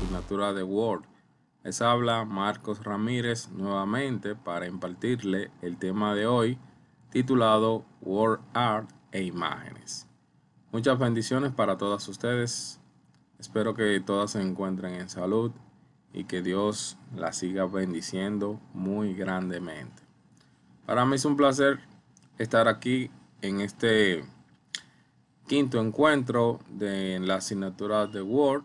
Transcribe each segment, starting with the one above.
asignatura de Word. Les habla Marcos Ramírez nuevamente para impartirle el tema de hoy titulado Word Art e Imágenes. Muchas bendiciones para todas ustedes. Espero que todas se encuentren en salud y que Dios las siga bendiciendo muy grandemente. Para mí es un placer estar aquí en este quinto encuentro de la asignatura de Word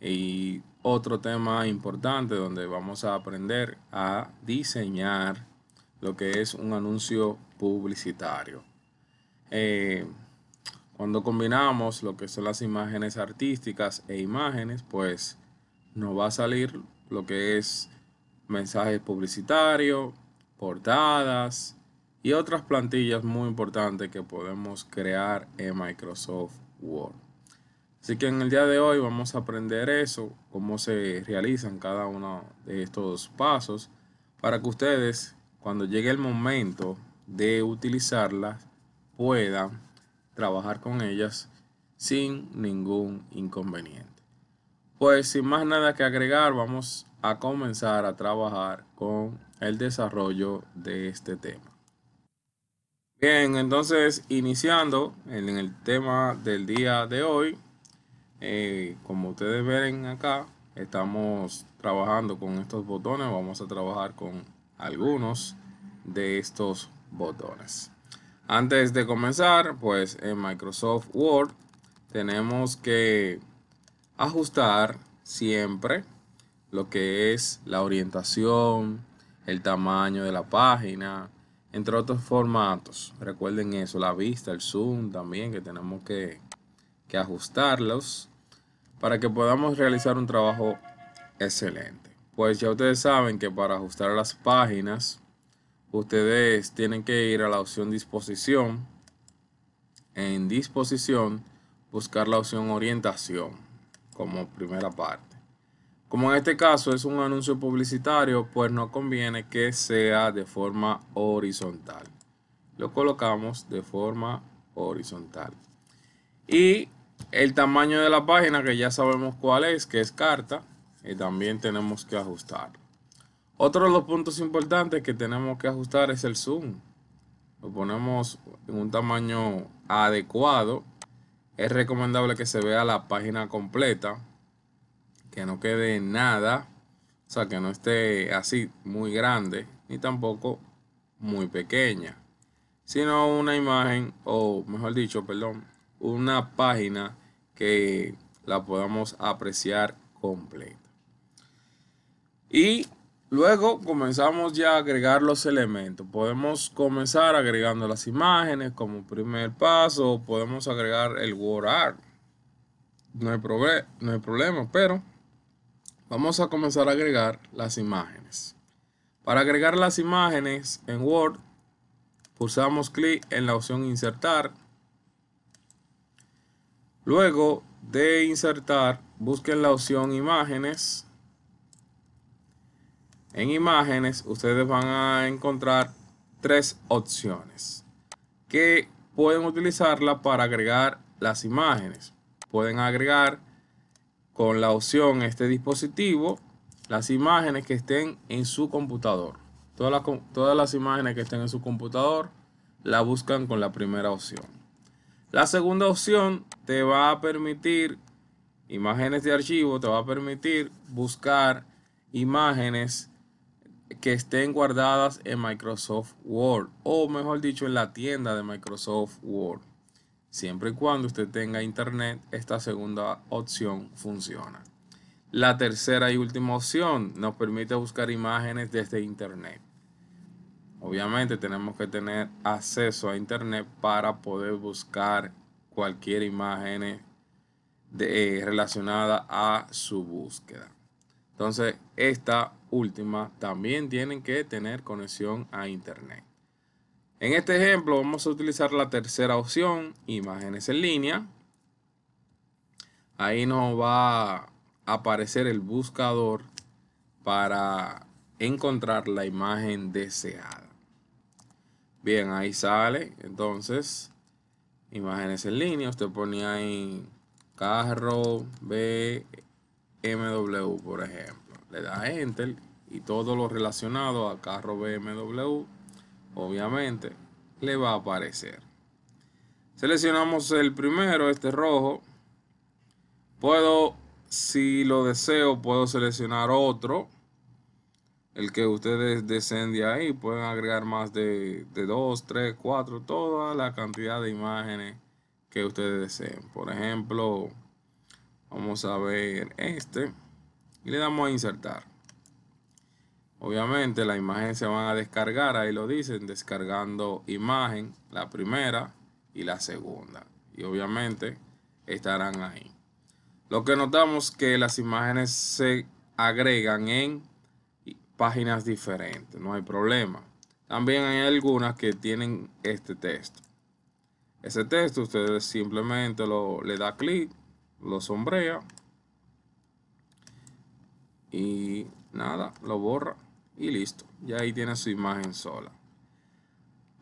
y otro tema importante donde vamos a aprender a diseñar lo que es un anuncio publicitario. Eh, cuando combinamos lo que son las imágenes artísticas e imágenes, pues nos va a salir lo que es mensajes publicitarios, portadas y otras plantillas muy importantes que podemos crear en Microsoft Word. Así que en el día de hoy vamos a aprender eso, cómo se realizan cada uno de estos pasos, para que ustedes, cuando llegue el momento de utilizarlas, puedan trabajar con ellas sin ningún inconveniente. Pues sin más nada que agregar, vamos a comenzar a trabajar con el desarrollo de este tema. Bien, entonces iniciando en el tema del día de hoy, eh, como ustedes ven acá, estamos trabajando con estos botones. Vamos a trabajar con algunos de estos botones. Antes de comenzar, pues en Microsoft Word tenemos que ajustar siempre lo que es la orientación, el tamaño de la página, entre otros formatos. Recuerden eso, la vista, el zoom también, que tenemos que ajustarlos para que podamos realizar un trabajo excelente. Pues ya ustedes saben que para ajustar las páginas, ustedes tienen que ir a la opción disposición, en disposición, buscar la opción orientación como primera parte. Como en este caso es un anuncio publicitario, pues no conviene que sea de forma horizontal. Lo colocamos de forma horizontal. Y el tamaño de la página que ya sabemos cuál es, que es carta, y también tenemos que ajustar. Otro de los puntos importantes que tenemos que ajustar es el zoom. Lo ponemos en un tamaño adecuado. Es recomendable que se vea la página completa, que no quede nada, o sea, que no esté así muy grande, ni tampoco muy pequeña, sino una imagen, o mejor dicho, perdón, una página que la podamos apreciar completa. Y luego comenzamos ya a agregar los elementos. Podemos comenzar agregando las imágenes como primer paso. Podemos agregar el word art. No hay, no hay problema, pero vamos a comenzar a agregar las imágenes. Para agregar las imágenes en Word, pulsamos clic en la opción insertar Luego de insertar, busquen la opción imágenes. En imágenes ustedes van a encontrar tres opciones que pueden utilizarla para agregar las imágenes. Pueden agregar con la opción este dispositivo las imágenes que estén en su computador. Todas las, todas las imágenes que estén en su computador la buscan con la primera opción. La segunda opción te va a permitir, imágenes de archivo, te va a permitir buscar imágenes que estén guardadas en Microsoft Word o mejor dicho en la tienda de Microsoft Word. Siempre y cuando usted tenga internet, esta segunda opción funciona. La tercera y última opción nos permite buscar imágenes desde internet. Obviamente tenemos que tener acceso a internet para poder buscar cualquier imagen eh, eh, relacionada a su búsqueda. Entonces, esta última también tienen que tener conexión a Internet. En este ejemplo vamos a utilizar la tercera opción, imágenes en línea. Ahí nos va a aparecer el buscador para encontrar la imagen deseada. Bien, ahí sale. Entonces, imágenes en línea, usted ponía ahí carro BMW, por ejemplo. Le da enter y todo lo relacionado a carro BMW, obviamente, le va a aparecer. Seleccionamos el primero, este rojo. Puedo, si lo deseo, puedo seleccionar otro el que ustedes deseen de ahí. Pueden agregar más de, 2, 3, 4, toda la cantidad de imágenes que ustedes deseen. Por ejemplo, vamos a ver este y le damos a insertar. Obviamente la imagen se van a descargar, ahí lo dicen, descargando imagen, la primera y la segunda. Y obviamente estarán ahí. Lo que notamos que las imágenes se agregan en páginas diferentes, no hay problema. También hay algunas que tienen este texto. Ese texto ustedes simplemente lo, le da clic, lo sombrea y nada, lo borra y listo. Ya ahí tiene su imagen sola.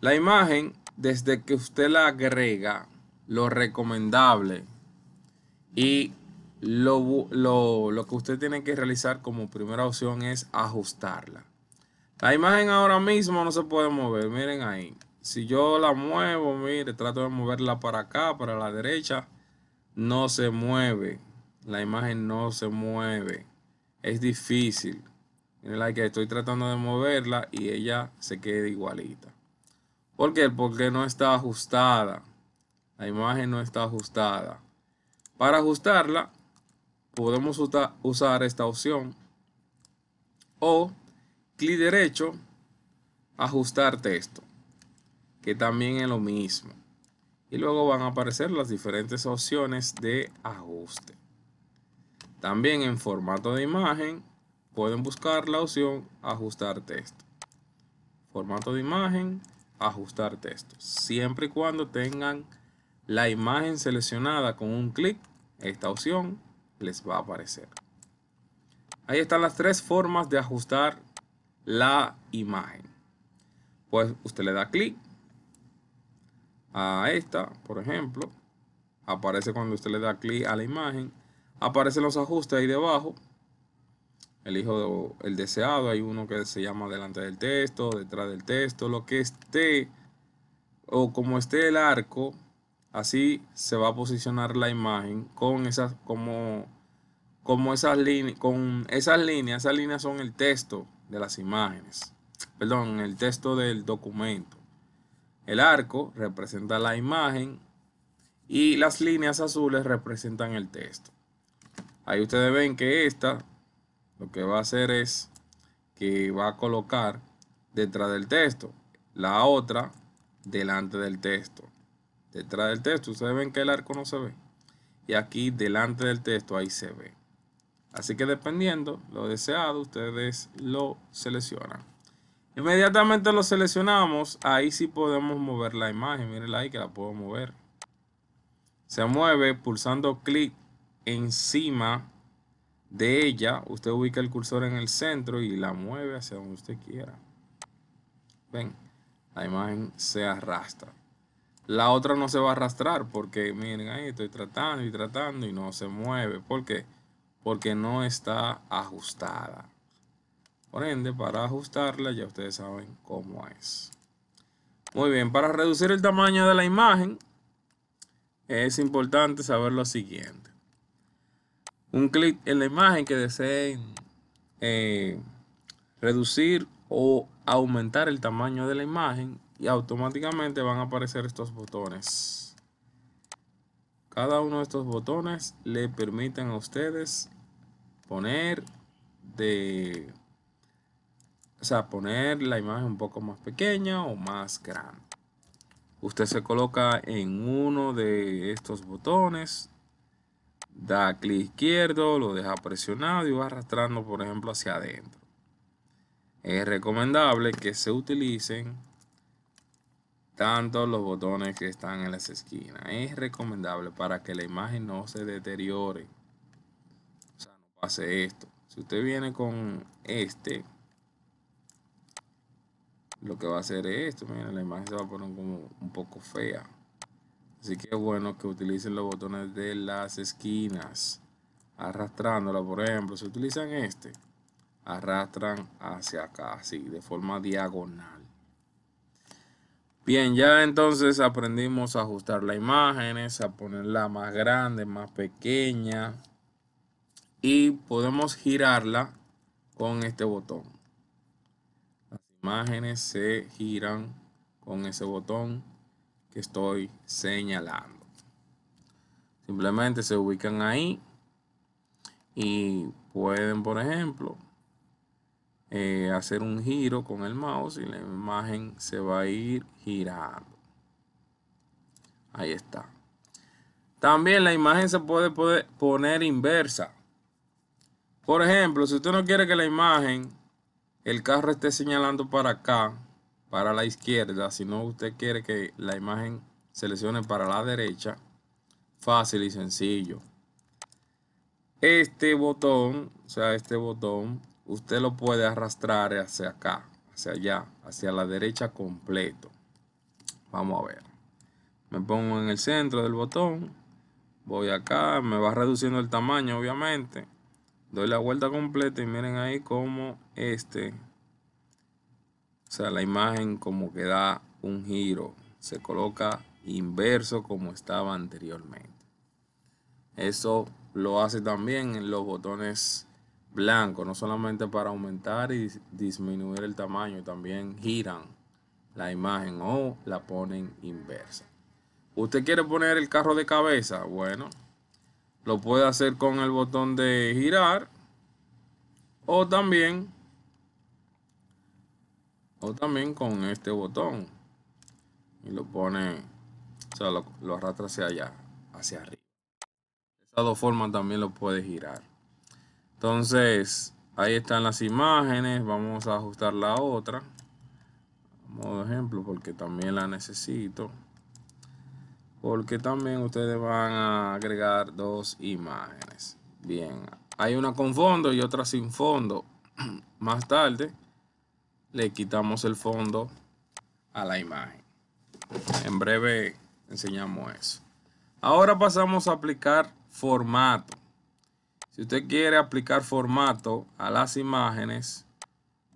La imagen, desde que usted la agrega, lo recomendable y lo, lo, que usted tiene que realizar como primera opción es ajustarla. La imagen ahora mismo no se puede mover, miren ahí. Si yo la muevo, mire, trato de moverla para acá, para la derecha, no se mueve. La imagen no se mueve. Es difícil. Miren la que estoy tratando de moverla y ella se queda igualita. ¿Por qué? Porque no está ajustada. La imagen no está ajustada. Para ajustarla, podemos usar esta opción o clic derecho ajustar texto que también es lo mismo y luego van a aparecer las diferentes opciones de ajuste también en formato de imagen pueden buscar la opción ajustar texto formato de imagen ajustar texto siempre y cuando tengan la imagen seleccionada con un clic esta opción les va a aparecer. Ahí están las tres formas de ajustar la imagen. Pues usted le da clic a esta, por ejemplo. Aparece cuando usted le da clic a la imagen. Aparecen los ajustes ahí debajo. Elijo el deseado. Hay uno que se llama delante del texto, detrás del texto, lo que esté o como esté el arco Así se va a posicionar la imagen con esas, como, esas líneas, con esas líneas, esas líneas son el texto de las imágenes, perdón, el texto del documento. El arco representa la imagen y las líneas azules representan el texto. Ahí ustedes ven que esta lo que va a hacer es que va a colocar detrás del texto, la otra delante del texto detrás del texto. Ustedes ven que el arco no se ve. Y aquí delante del texto, ahí se ve. Así que dependiendo lo deseado, ustedes lo seleccionan. Inmediatamente lo seleccionamos, ahí sí podemos mover la imagen. Mírenla ahí que la puedo mover. Se mueve pulsando clic encima de ella. Usted ubica el cursor en el centro y la mueve hacia donde usted quiera. Ven, la imagen se arrastra la otra no se va a arrastrar porque miren ahí estoy tratando y tratando y no se mueve. ¿Por qué? Porque no está ajustada. Por ende, para ajustarla ya ustedes saben cómo es. Muy bien, para reducir el tamaño de la imagen es importante saber lo siguiente. Un clic en la imagen que deseen eh, reducir o aumentar el tamaño de la imagen y automáticamente van a aparecer estos botones. Cada uno de estos botones le permiten a ustedes poner de o poner la imagen un poco más pequeña o más grande. Usted se coloca en uno de estos botones, da clic izquierdo, lo deja presionado y va arrastrando, por ejemplo, hacia adentro. Es recomendable que se utilicen tanto los botones que están en las esquinas. Es recomendable para que la imagen no se deteriore. O sea, no pase esto. Si usted viene con este, lo que va a hacer es esto. Miren, la imagen se va a poner como un poco fea. Así que es bueno que utilicen los botones de las esquinas. Arrastrándola, por ejemplo, si utilizan este, arrastran hacia acá, así, de forma diagonal. Bien, ya entonces aprendimos a ajustar las imágenes, a ponerla más grande, más pequeña. Y podemos girarla con este botón. Las imágenes se giran con ese botón que estoy señalando. Simplemente se ubican ahí y pueden, por ejemplo, eh, hacer un giro con el mouse y la imagen se va a ir girando. Ahí está. También la imagen se puede, puede poner inversa. Por ejemplo, si usted no quiere que la imagen, el carro esté señalando para acá, para la izquierda, si no usted quiere que la imagen seleccione para la derecha, fácil y sencillo. Este botón, o sea, este botón usted lo puede arrastrar hacia acá, hacia allá, hacia la derecha completo. Vamos a ver. Me pongo en el centro del botón. Voy acá, me va reduciendo el tamaño, obviamente. Doy la vuelta completa y miren ahí como este. O sea, la imagen como que da un giro. Se coloca inverso como estaba anteriormente. Eso lo hace también en los botones blanco, no solamente para aumentar y disminuir el tamaño, también giran la imagen o la ponen inversa. ¿Usted quiere poner el carro de cabeza? Bueno, lo puede hacer con el botón de girar o también o también con este botón y lo pone o sea lo, arrastra hacia allá hacia arriba de esas dos formas también lo puede girar entonces, ahí están las imágenes. Vamos a ajustar la otra. Modo ejemplo, porque también la necesito. Porque también ustedes van a agregar dos imágenes. Bien, hay una con fondo y otra sin fondo. Más tarde, le quitamos el fondo a la imagen. En breve enseñamos eso. Ahora pasamos a aplicar formato. Si usted quiere aplicar formato a las imágenes,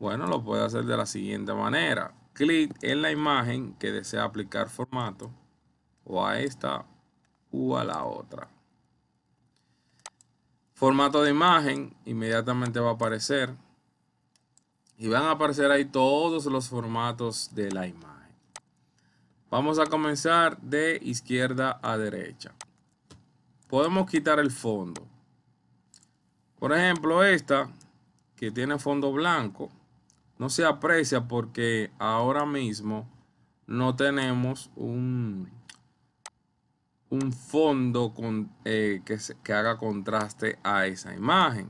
bueno, lo puede hacer de la siguiente manera. Clic en la imagen que desea aplicar formato o a esta u a la otra. Formato de imagen inmediatamente va a aparecer y van a aparecer ahí todos los formatos de la imagen. Vamos a comenzar de izquierda a derecha. Podemos quitar el fondo. Por ejemplo, esta que tiene fondo blanco no se aprecia porque ahora mismo no tenemos un, un fondo con, eh, que, haga contraste a esa imagen.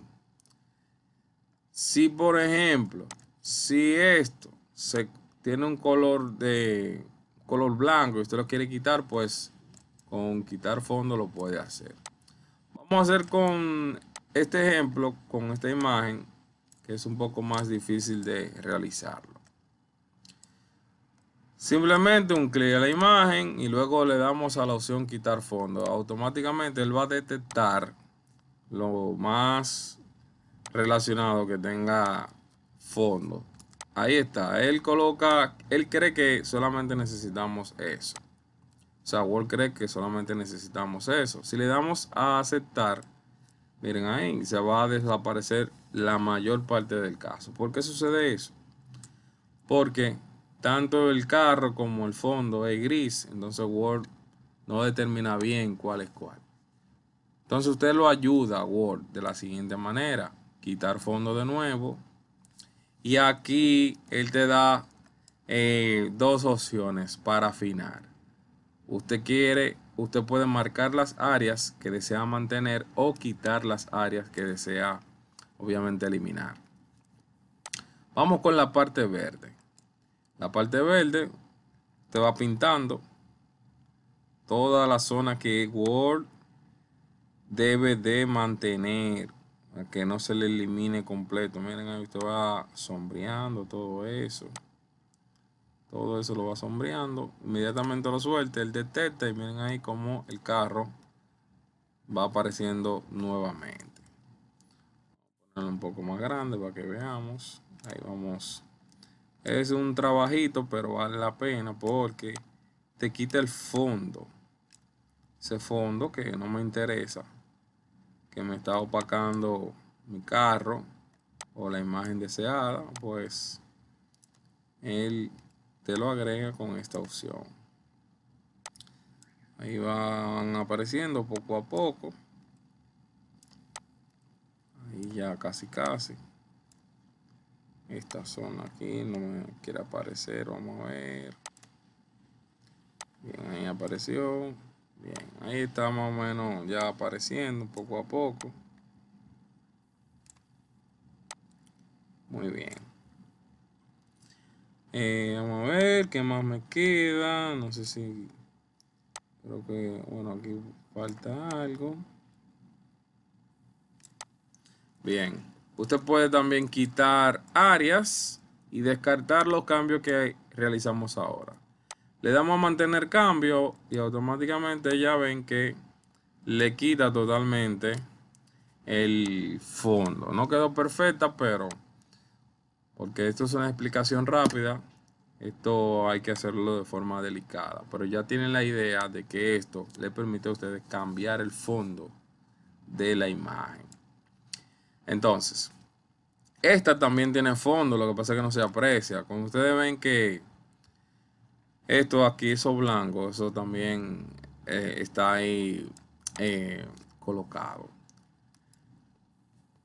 Si por ejemplo, si esto se tiene un color de color blanco y usted lo quiere quitar, pues con quitar fondo lo puede hacer. Vamos a hacer con este ejemplo con esta imagen que es un poco más difícil de realizarlo. Simplemente un clic a la imagen y luego le damos a la opción quitar fondo. Automáticamente él va a detectar lo más relacionado que tenga fondo. Ahí está, él coloca, él cree que solamente necesitamos eso. O sea, Word cree que solamente necesitamos eso. Si le damos a aceptar, miren ahí, se va a desaparecer la mayor parte del caso. ¿Por qué sucede eso? Porque tanto el carro como el fondo es gris, entonces Word no determina bien cuál es cuál. Entonces usted lo ayuda a Word de la siguiente manera. Quitar fondo de nuevo. Y aquí él te da eh, dos opciones para afinar. Usted quiere usted puede marcar las áreas que desea mantener o quitar las áreas que desea obviamente eliminar. Vamos con la parte verde. La parte verde, te va pintando toda la zona que Word debe de mantener para que no se le elimine completo. Miren, ahí usted va sombreando todo eso. Todo eso lo va sombreando. Inmediatamente lo suelta, El detecta y miren ahí como el carro va apareciendo nuevamente. ponerlo un poco más grande para que veamos. Ahí vamos. Es un trabajito, pero vale la pena porque te quita el fondo. Ese fondo que no me interesa. Que me está opacando mi carro o la imagen deseada. Pues él te lo agrega con esta opción. Ahí van apareciendo poco a poco. Ahí ya casi casi. Esta zona aquí no me quiere aparecer. Vamos a ver. Bien, ahí apareció. Bien, ahí está más o menos ya apareciendo poco a poco. Muy bien. Eh, vamos a ver qué más me queda. No sé si. Creo que. Bueno, aquí falta algo. Bien. Usted puede también quitar áreas y descartar los cambios que realizamos ahora. Le damos a mantener cambio y automáticamente ya ven que le quita totalmente el fondo. No quedó perfecta, pero porque esto es una explicación rápida, esto hay que hacerlo de forma delicada, pero ya tienen la idea de que esto le permite a ustedes cambiar el fondo de la imagen. Entonces, esta también tiene fondo, lo que pasa es que no se aprecia. Como ustedes ven que esto aquí, eso blanco, eso también eh, está ahí eh, colocado.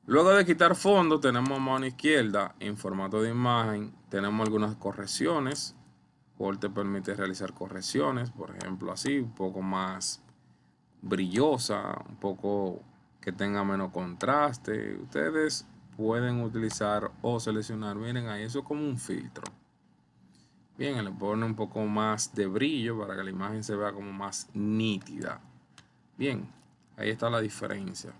Luego de quitar fondo tenemos mano izquierda en formato de imagen, tenemos algunas correcciones. Word te permite realizar correcciones, por ejemplo así, un poco más brillosa, un poco que tenga menos contraste. Ustedes pueden utilizar o seleccionar, miren ahí, eso como un filtro. Bien, le pone un poco más de brillo para que la imagen se vea como más nítida. Bien, ahí está la diferencia.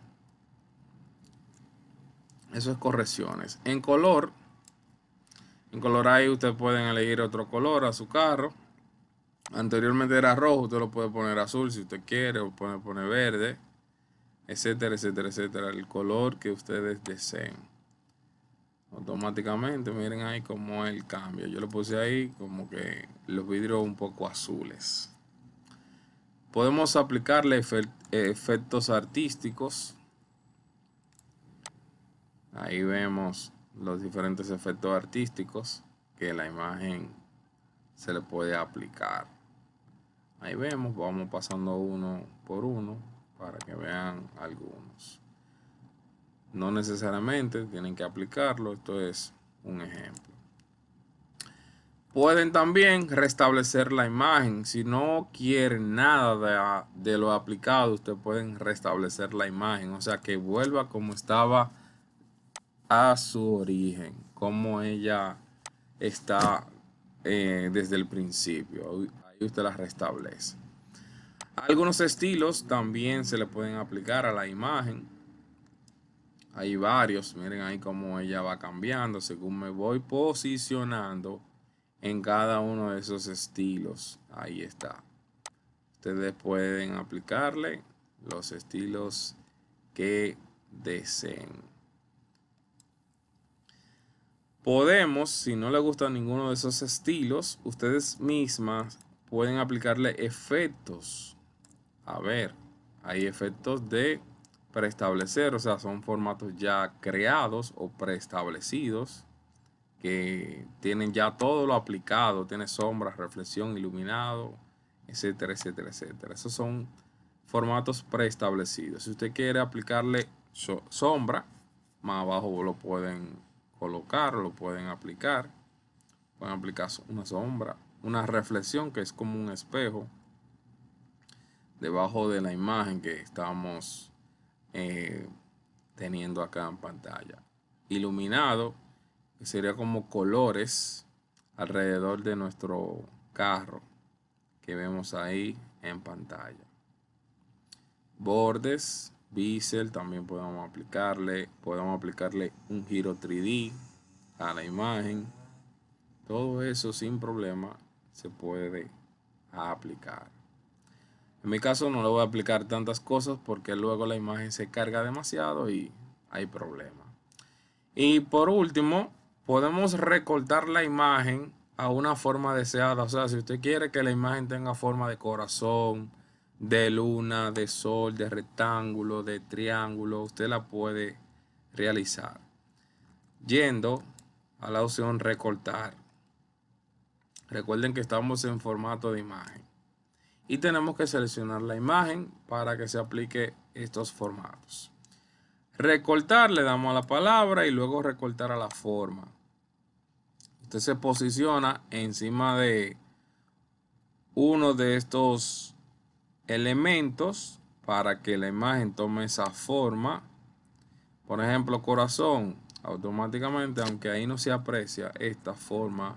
Eso es correcciones. En color, en color ahí ustedes pueden elegir otro color a su carro. Anteriormente era rojo, usted lo puede poner azul si usted quiere, o puede poner verde, etcétera, etcétera, etcétera. El color que ustedes deseen. Automáticamente, miren ahí cómo el cambio. Yo lo puse ahí como que los vidrios un poco azules. Podemos aplicarle efectos artísticos Ahí vemos los diferentes efectos artísticos que la imagen se le puede aplicar. Ahí vemos, vamos pasando uno por uno para que vean algunos. No necesariamente tienen que aplicarlo, esto es un ejemplo. Pueden también restablecer la imagen. Si no quieren nada de, lo aplicado, ustedes pueden restablecer la imagen. O sea, que vuelva como estaba a su origen, como ella está eh, desde el principio. Ahí usted la restablece. Algunos estilos también se le pueden aplicar a la imagen. Hay varios, miren ahí cómo ella va cambiando según me voy posicionando en cada uno de esos estilos. Ahí está. Ustedes pueden aplicarle los estilos que deseen. Podemos, si no le gusta ninguno de esos estilos, ustedes mismas pueden aplicarle efectos. A ver, hay efectos de preestablecer, o sea, son formatos ya creados o preestablecidos que tienen ya todo lo aplicado, tiene sombras, reflexión, iluminado, etcétera, etcétera, etcétera. Esos son formatos preestablecidos. Si usted quiere aplicarle sombra, más abajo lo pueden colocarlo pueden aplicar. Pueden aplicar una sombra, una reflexión que es como un espejo debajo de la imagen que estamos eh, teniendo acá en pantalla. Iluminado, que sería como colores alrededor de nuestro carro que vemos ahí en pantalla. Bordes, también podemos aplicarle, podemos aplicarle un giro 3D a la imagen. Todo eso sin problema se puede aplicar. En mi caso no le voy a aplicar tantas cosas porque luego la imagen se carga demasiado y hay problemas Y por último, podemos recortar la imagen a una forma deseada. O sea, si usted quiere que la imagen tenga forma de corazón, de luna, de sol, de rectángulo, de triángulo, usted la puede realizar. Yendo a la opción recortar. Recuerden que estamos en formato de imagen. Y tenemos que seleccionar la imagen para que se aplique estos formatos. Recortar, le damos a la palabra y luego recortar a la forma. Usted se posiciona encima de uno de estos elementos para que la imagen tome esa forma. Por ejemplo, corazón, automáticamente, aunque ahí no se aprecia esta forma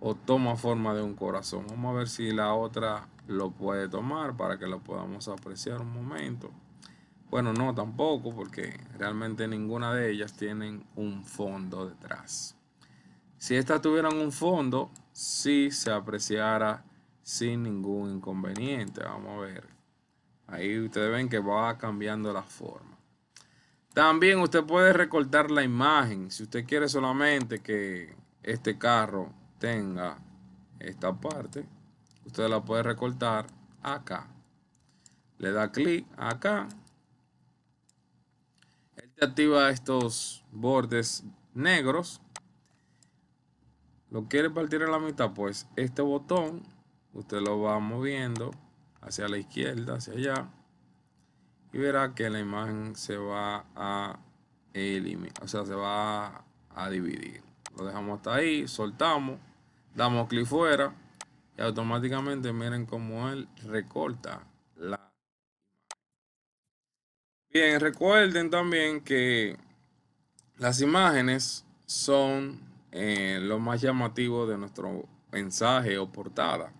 o toma forma de un corazón. Vamos a ver si la otra lo puede tomar para que lo podamos apreciar un momento. Bueno, no tampoco porque realmente ninguna de ellas tienen un fondo detrás. Si estas tuvieran un fondo, si se apreciara sin ningún inconveniente. Vamos a ver. Ahí ustedes ven que va cambiando la forma. También usted puede recortar la imagen. Si usted quiere solamente que este carro tenga esta parte, usted la puede recortar acá. Le da clic acá. Él te activa estos bordes negros. ¿Lo quiere partir en la mitad? Pues este botón usted lo va moviendo hacia la izquierda, hacia allá, y verá que la imagen se va a eliminar, o sea, se va a dividir. Lo dejamos hasta ahí, soltamos, damos clic fuera y automáticamente miren cómo él recorta la Bien, recuerden también que las imágenes son eh, lo más llamativo de nuestro mensaje o portada.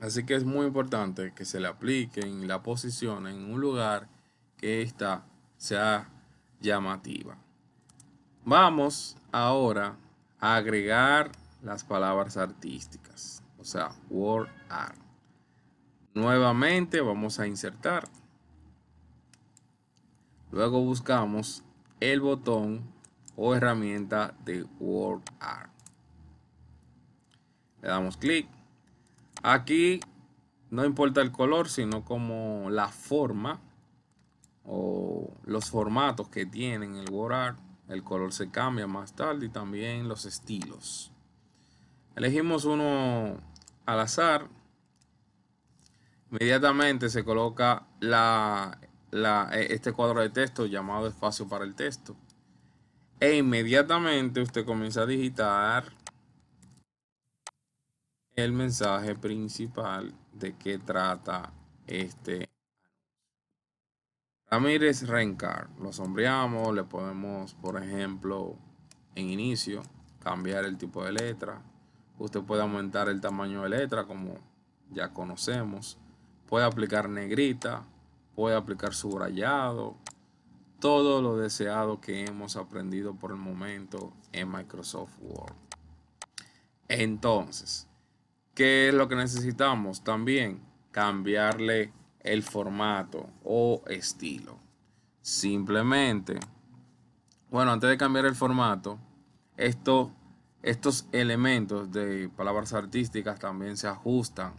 Así que es muy importante que se le apliquen y la posición, en un lugar que ésta sea llamativa. Vamos ahora a agregar las palabras artísticas, o sea, word art. Nuevamente vamos a insertar. Luego buscamos el botón o herramienta de word art. Le damos clic Aquí no importa el color, sino como la forma o los formatos que tienen el WordArt. El color se cambia más tarde y también los estilos. Elegimos uno al azar. Inmediatamente se coloca e, este cuadro de texto llamado espacio para el texto. E inmediatamente usted comienza a digitar el mensaje principal de qué trata este Ramírez Rencar. Lo sombreamos, le podemos, por ejemplo, en inicio, cambiar el tipo de letra. Usted puede aumentar el tamaño de letra como ya conocemos. Puede aplicar negrita, puede aplicar subrayado. Todo lo deseado que hemos aprendido por el momento en Microsoft Word. Entonces, ¿Qué es lo que necesitamos? También cambiarle el formato o estilo. Simplemente, bueno, antes de cambiar el formato, estos elementos de palabras artísticas también se ajustan,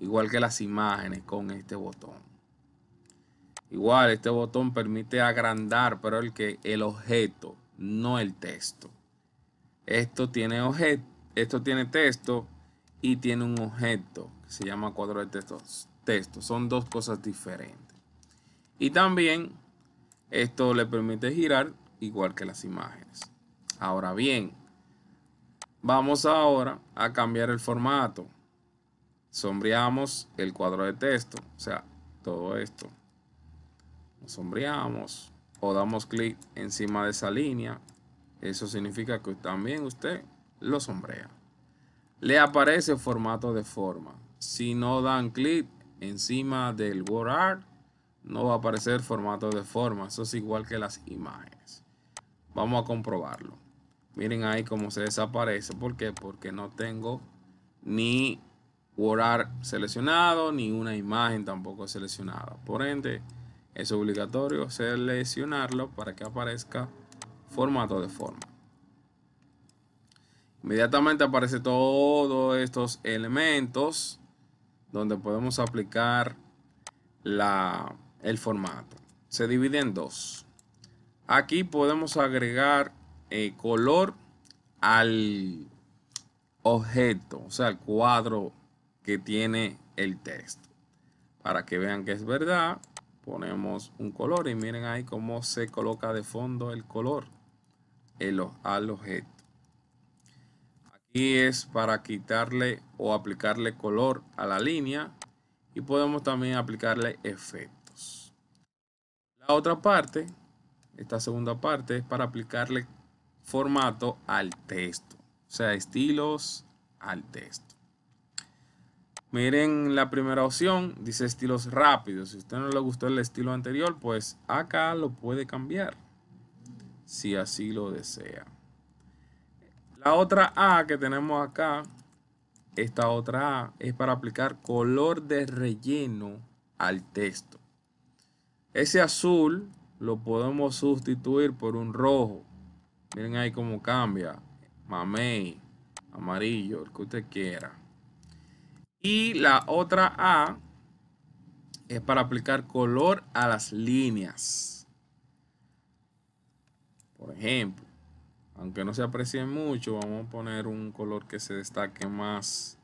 igual que las imágenes con este botón. Igual, este botón permite agrandar, pero el que el objeto, no el texto. Esto tiene esto tiene texto y tiene un objeto que se llama cuadro de texto. texto. Son dos cosas diferentes. Y también esto le permite girar igual que las imágenes. Ahora bien, vamos ahora a cambiar el formato. Sombreamos el cuadro de texto, o sea, todo esto. Lo sombreamos o damos clic encima de esa línea. Eso significa que también usted lo sombrea le aparece formato de forma. Si no dan clic encima del word no va a aparecer formato de forma. Eso es igual que las imágenes. Vamos a comprobarlo. Miren ahí cómo se desaparece. ¿Por qué? Porque no tengo ni word seleccionado, ni una imagen tampoco seleccionada. Por ende, es obligatorio seleccionarlo para que aparezca formato de forma. Inmediatamente aparece todos estos elementos donde podemos aplicar la, el formato. Se divide en dos. Aquí podemos agregar eh, color al objeto, o sea, al cuadro que tiene el texto. Para que vean que es verdad, ponemos un color y miren ahí cómo se coloca de fondo el color el, al objeto y es para quitarle o aplicarle color a la línea y podemos también aplicarle efectos. La otra parte, esta segunda parte, es para aplicarle formato al texto, o sea, estilos al texto. Miren la primera opción, dice estilos rápidos. Si a usted no le gustó el estilo anterior, pues acá lo puede cambiar, si así lo desea. La otra A que tenemos acá, esta otra A, es para aplicar color de relleno al texto. Ese azul lo podemos sustituir por un rojo. Miren ahí cómo cambia. Mamey, amarillo, el que usted quiera. Y la otra A es para aplicar color a las líneas. Por ejemplo, aunque no se aprecie mucho, vamos a poner un color que se destaque más.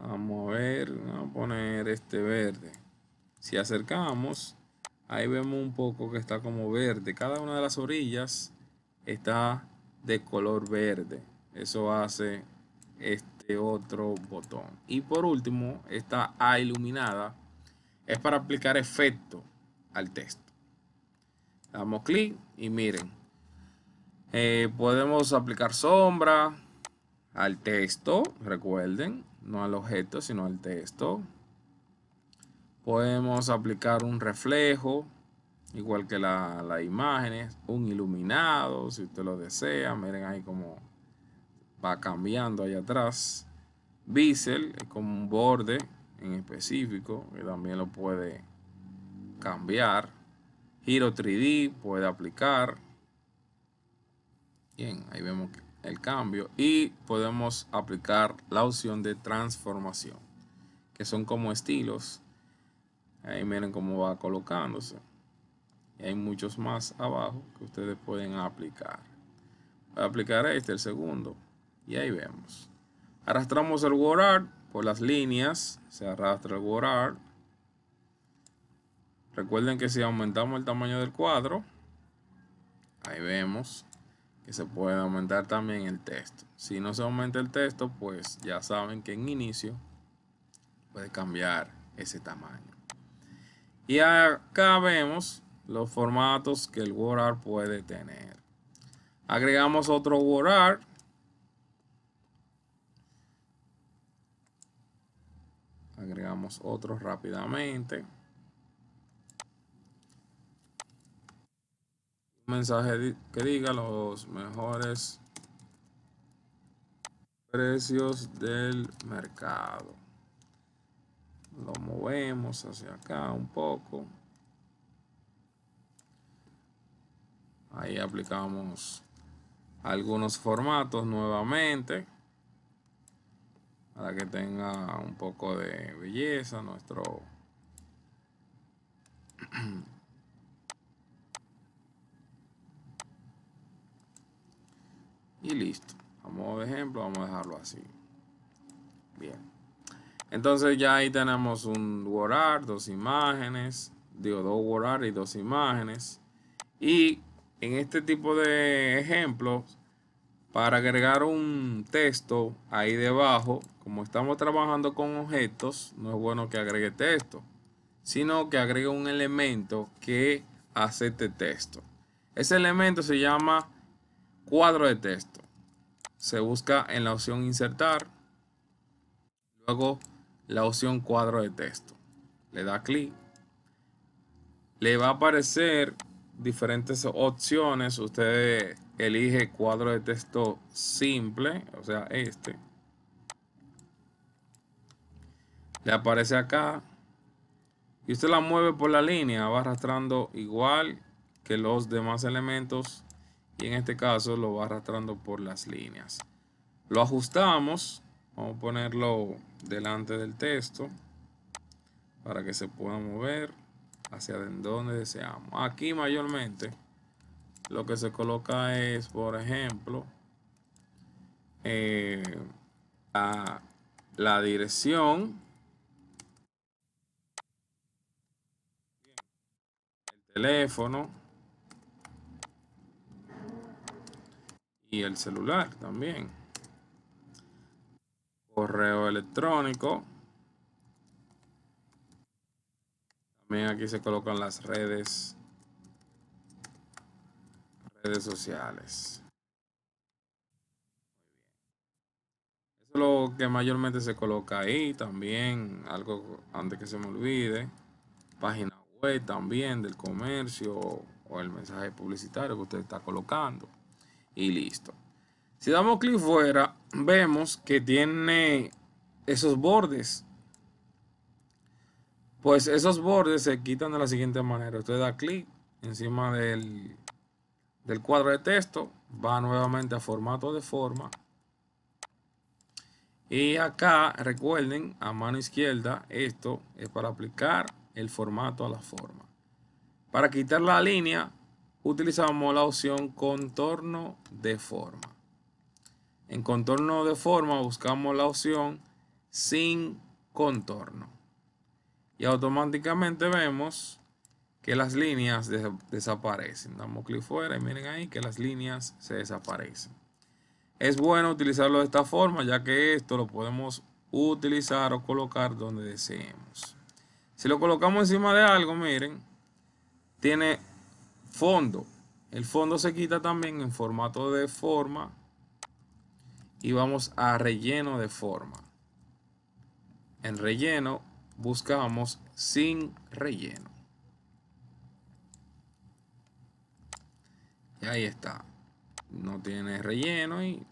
Vamos a ver, vamos a poner este verde. Si acercamos, ahí vemos un poco que está como verde. Cada una de las orillas está de color verde. Eso hace este otro botón. Y por último, esta A iluminada es para aplicar efecto al texto. Damos clic y miren, eh, podemos aplicar sombra al texto, recuerden, no al objeto, sino al texto. Podemos aplicar un reflejo, igual que las la imágenes, un iluminado, si usted lo desea. Miren ahí como va cambiando allá atrás. bisel es como un borde en específico, que también lo puede cambiar. Giro 3D puede aplicar Bien, ahí vemos el cambio y podemos aplicar la opción de transformación, que son como estilos. Ahí miren cómo va colocándose. Y hay muchos más abajo que ustedes pueden aplicar. Voy a aplicar este, el segundo. Y ahí vemos. Arrastramos el word por las líneas. Se arrastra el word Recuerden que si aumentamos el tamaño del cuadro, ahí vemos, que se puede aumentar también el texto. Si no se aumenta el texto, pues ya saben que en inicio puede cambiar ese tamaño. Y acá vemos los formatos que el WordArt puede tener. Agregamos otro WordArt. Agregamos otro rápidamente. mensaje que diga los mejores precios del mercado. Lo movemos hacia acá un poco. Ahí aplicamos algunos formatos nuevamente para que tenga un poco de belleza nuestro y listo. A modo de ejemplo vamos a dejarlo así. Bien. Entonces ya ahí tenemos un word dos imágenes, digo dos WordArt y dos imágenes. Y en este tipo de ejemplos, para agregar un texto ahí debajo, como estamos trabajando con objetos, no es bueno que agregue texto, sino que agregue un elemento que acepte este texto. Ese elemento se llama cuadro de texto. Se busca en la opción insertar, luego la opción cuadro de texto. Le da clic. Le va a aparecer diferentes opciones. Usted elige cuadro de texto simple, o sea, este. Le aparece acá. Y usted la mueve por la línea, va arrastrando igual que los demás elementos y en este caso lo va arrastrando por las líneas. Lo ajustamos, vamos a ponerlo delante del texto para que se pueda mover hacia donde deseamos. Aquí mayormente lo que se coloca es, por ejemplo, eh, la dirección, el teléfono, y el celular también. Correo electrónico. También aquí se colocan las redes, redes sociales. Eso es lo que mayormente se coloca ahí. También, algo antes que se me olvide, página web también del comercio o el mensaje publicitario que usted está colocando y listo. Si damos clic fuera, vemos que tiene esos bordes. Pues esos bordes se quitan de la siguiente manera. Usted da clic encima del, cuadro de texto, va nuevamente a formato de forma. Y acá, recuerden, a mano izquierda, esto es para aplicar el formato a la forma. Para quitar la línea, utilizamos la opción contorno de forma. En contorno de forma buscamos la opción sin contorno. Y automáticamente vemos que las líneas desaparecen. Damos clic fuera y miren ahí que las líneas se desaparecen. Es bueno utilizarlo de esta forma ya que esto lo podemos utilizar o colocar donde deseemos. Si lo colocamos encima de algo, miren, tiene Fondo. El fondo se quita también en formato de forma. Y vamos a relleno de forma. En relleno buscamos sin relleno. Y ahí está. No tiene relleno y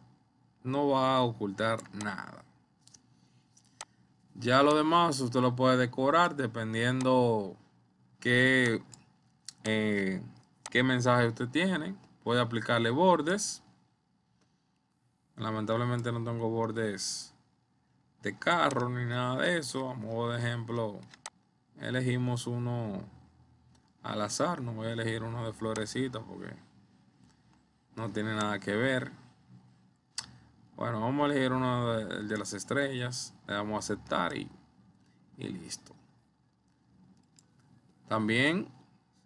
no va a ocultar nada. Ya lo demás usted lo puede decorar dependiendo que eh, qué mensaje usted tiene. Puede aplicarle bordes. Lamentablemente no tengo bordes de carro ni nada de eso. A modo de ejemplo, elegimos uno al azar. No voy a elegir uno de florecita porque no tiene nada que ver. Bueno, vamos a elegir uno de, las estrellas. Le damos a aceptar y listo. También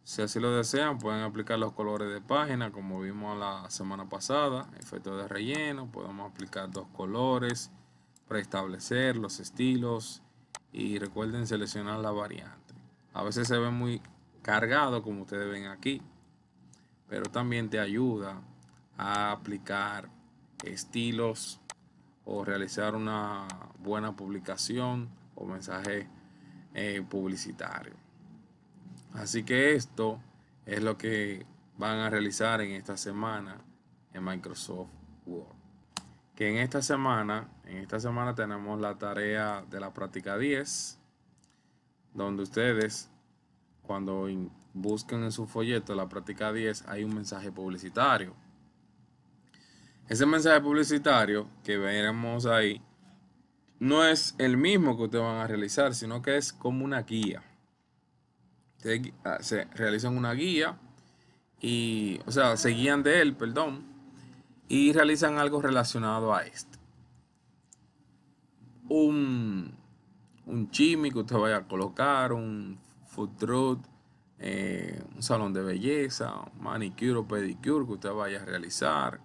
si así lo desean, pueden aplicar los colores de página, como vimos la semana pasada, efecto de relleno, podemos aplicar dos colores, preestablecer los estilos y recuerden seleccionar la variante. A veces se ve muy cargado, como ustedes ven aquí, pero también te ayuda a aplicar estilos o realizar una buena publicación o mensaje eh, publicitario. Así que esto es lo que van a realizar en esta semana en Microsoft Word. Que en esta semana, en esta semana tenemos la tarea de la práctica 10, donde ustedes cuando busquen en su folleto la práctica 10 hay un mensaje publicitario. Ese mensaje publicitario que veremos ahí no es el mismo que ustedes van a realizar, sino que es como una guía. Ah, se, realizan una guía y, o sea, se guían de él, perdón, y realizan algo relacionado a esto Un, un chimi que usted vaya a colocar, un food truck, eh, un salón de belleza, manicure o pedicure que usted vaya a realizar,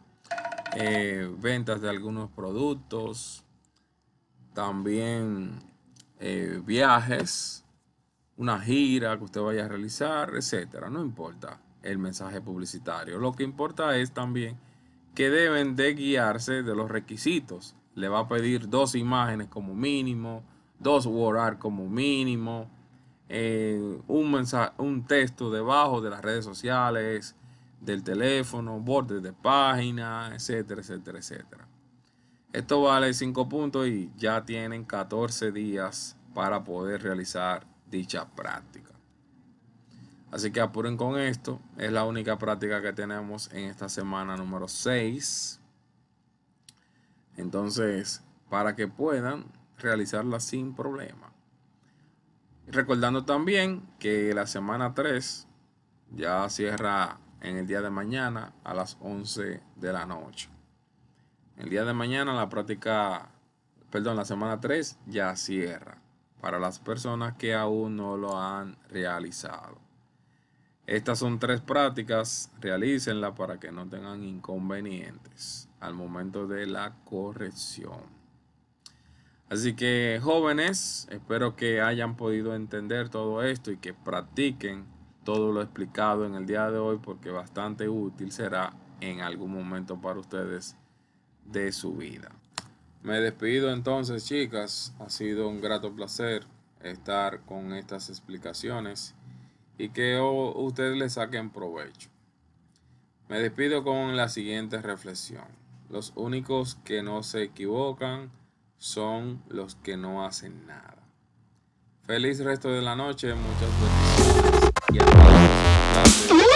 eh, ventas de algunos productos, también eh, viajes una gira que usted vaya a realizar, etcétera. No importa el mensaje publicitario. Lo que importa es también que deben de guiarse de los requisitos. Le va a pedir dos imágenes como mínimo, dos word art como mínimo, eh, un, un texto debajo de las redes sociales, del teléfono, bordes de página, etcétera, etcétera, etcétera. Esto vale 5 puntos y ya tienen 14 días para poder realizar dicha práctica. Así que apuren con esto. Es la única práctica que tenemos en esta semana número 6. Entonces, para que puedan realizarla sin problema. Recordando también que la semana 3 ya cierra en el día de mañana a las 11 de la noche. El día de mañana la práctica, perdón, la semana 3 ya cierra para las personas que aún no lo han realizado. Estas son tres prácticas, realícenlas para que no tengan inconvenientes al momento de la corrección. Así que jóvenes, espero que hayan podido entender todo esto y que practiquen todo lo explicado en el día de hoy porque bastante útil será en algún momento para ustedes de su vida. Me despido entonces, chicas. Ha sido un grato placer estar con estas explicaciones y que ustedes le saquen provecho. Me despido con la siguiente reflexión. Los únicos que no se equivocan son los que no hacen nada. Feliz resto de la noche, muchas gracias